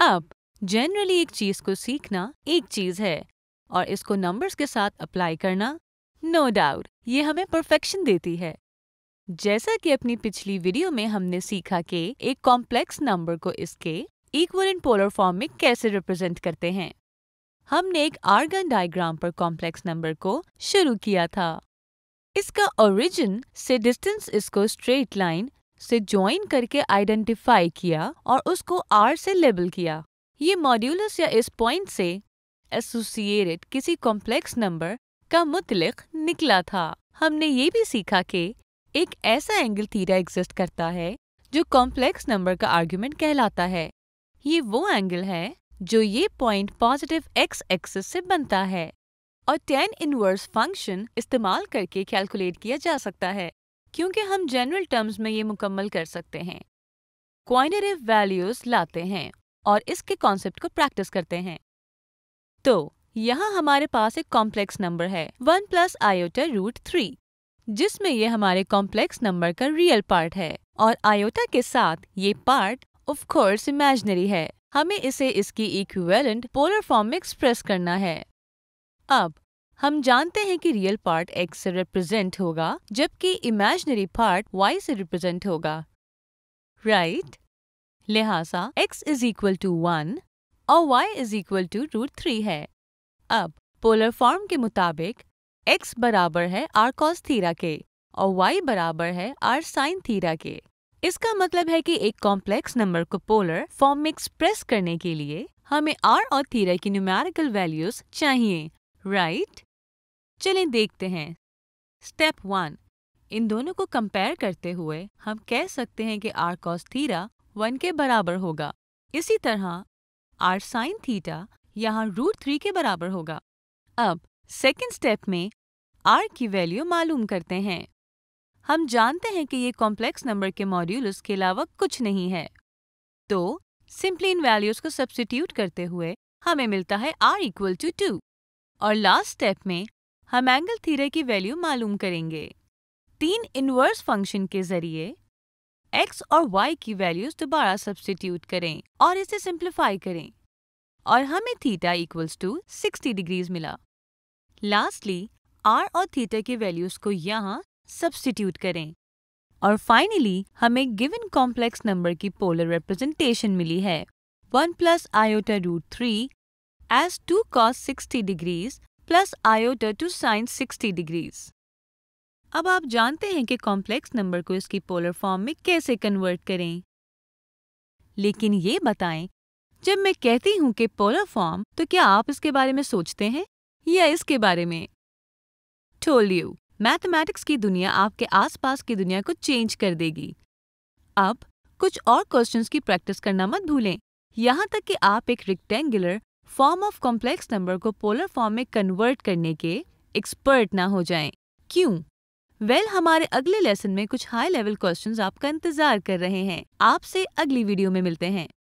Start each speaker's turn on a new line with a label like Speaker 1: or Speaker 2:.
Speaker 1: अब जनरली एक चीज को सीखना एक चीज है और इसको नंबर्स के साथ अप्लाई करना नो no डाउट ये हमें परफेक्शन देती है जैसा कि अपनी पिछली वीडियो में हमने सीखा कि एक कॉम्प्लेक्स नंबर को इसके इन पोलर फॉर्म में कैसे रिप्रेजेंट करते हैं हमने एक आर्गन डायग्राम पर कॉम्प्लेक्स नंबर को शुरू किया था इसका ओरिजिन से डिस्टेंस इसको स्ट्रेट लाइन से ज्वाइन करके आइडेंटिफाई किया और उसको आर से लेबल किया ये मॉड्यूलस या इस पॉइंट से एसोसिएटेड किसी कॉम्प्लेक्स नंबर का मुतल निकला था हमने ये भी सीखा कि एक ऐसा एंगल थीटा एग्जिस्ट करता है जो कॉम्प्लेक्स नंबर का आर्ग्यूमेंट कहलाता है ये वो एंगल है जो ये पॉइंट पॉजिटिव एक्स एक्सिस से बनता है और टेन इनवर्स फंक्शन इस्तेमाल करके कैलकुलेट किया जा सकता है क्योंकि हम जनरल टर्म्स में ये मुकम्मल कर सकते हैं क्वाइनरिव वैल्यूज लाते हैं और इसके कॉन्सेप्ट को प्रैक्टिस करते हैं तो यहाँ हमारे पास एक कॉम्प्लेक्स नंबर है one plus iota root three जिसमें ये हमारे कॉम्प्लेक्स नंबर का रियल पार्ट है और आयोटा के साथ ये पार्ट ऑफ कोर्स इमेजनरी है हमें इसे इसकी इक्विवेलेंट पोलर फॉर्म में एक्सप्रेस करना है अब हम जानते हैं कि रियल पार्ट एक्स से रिप्रेजेंट होगा जबकि इमेजनरी पार्ट वाई से रिप्रेजेंट होगा राइट right? लिहाजा x is equal to one और y is equal to root three है अब पोलर फॉर्म के मुताबिक x बराबर है r cos थीरा के और y बराबर है r sin थीरा के इसका मतलब है कि एक कॉम्प्लेक्स नंबर को पोलर फॉर्म में एक्सप्रेस करने के लिए हमें r और थीरा की न्यूमेरिकल वैल्यूज चाहिए राइट right? चलें देखते हैं स्टेप वन इन दोनों को कंपेयर करते हुए हम कह सकते हैं कि आर कॉस थीरा वन के बराबर होगा इसी तरह आर साइन थीटा यहाँ रूट थ्री के बराबर होगा अब सेकेंड स्टेप में आर की वैल्यू मालूम करते हैं हम जानते हैं कि ये कॉम्प्लेक्स नंबर के मॉड्यूल के अलावा कुछ नहीं है तो सिंपली इन वैल्यूज को सब्सटीट्यूट करते हुए हमें मिलता है आर इक्वल टू टू और लास्ट स्टेप में हम एंगल थीरे की वैल्यू मालूम करेंगे तीन इनवर्स फंक्शन के जरिए x और y की वैल्यूज दोबारा सब्सटीट्यूट करें और इसे सिंप्लीफाई करें और हमें थीटा इक्वल्स टू 60 डिग्रीज मिला लास्टली r और थीटा के वैल्यूज को यहाँ सब्सटीट्यूट करें और फाइनली हमें गिवन कॉम्प्लेक्स नंबर की पोलर रिप्रेजेंटेशन मिली है one plus iota root three as two cos sixty degrees plus iota two sine 60 degrees अब आप जानते हैं कि कॉम्प्लेक्स नंबर को इसकी पोलर फॉर्म में कैसे कन्वर्ट करें लेकिन ये बताएं जब मैं कहती हूं कि पोलर फॉर्म तो क्या आप इसके बारे में सोचते हैं या इसके बारे में टोल यू मैथमेटिक्स की दुनिया आपके आसपास की दुनिया को चेंज कर देगी अब कुछ और क्वेश्चंस की प्रैक्टिस करना मत भूलें यहां तक कि आप एक rectangular form of complex number को पोलर फॉर्म में कन्वर्ट करने के एक्सपर्ट ना हो जाएं। क्यों वेल well, हमारे अगले लेसन में कुछ हाई लेवल क्वेश्चंस आपका इंतजार कर रहे हैं आपसे अगली वीडियो में मिलते हैं